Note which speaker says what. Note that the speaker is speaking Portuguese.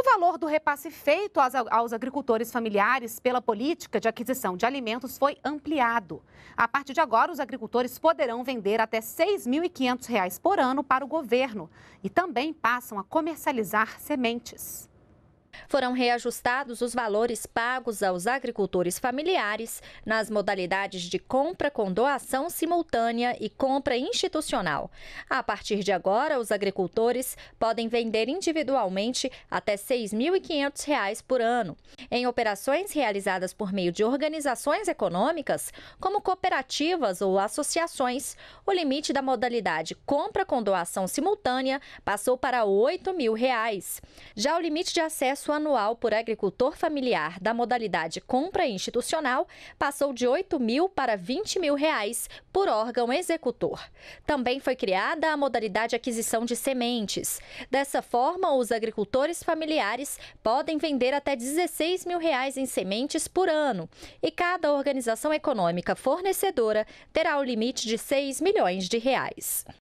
Speaker 1: O valor do repasse feito aos, agricultores familiares pela política de aquisição de alimentos foi ampliado. A partir de agora, os agricultores poderão vender até R$ 6.500 por ano para o governo e também passam a comercializar sementes.
Speaker 2: Foram reajustados os valores pagos aos agricultores familiares nas modalidades de compra com doação simultânea e compra institucional. A partir de agora, os agricultores podem vender individualmente até R$ 6.500 por ano. Em operações realizadas por meio de organizações econômicas, como cooperativas ou associações, o limite da modalidade compra com doação simultânea passou para R$ 8.000. Já o limite de acesso preço anual por agricultor familiar da modalidade compra institucional passou de R$ 8 mil para R$ 20 mil reais por órgão executor. Também foi criada a modalidade aquisição de sementes. Dessa forma, os agricultores familiares podem vender até R$ 16 mil reais em sementes por ano e cada organização econômica fornecedora terá o limite de 6 milhões de reais.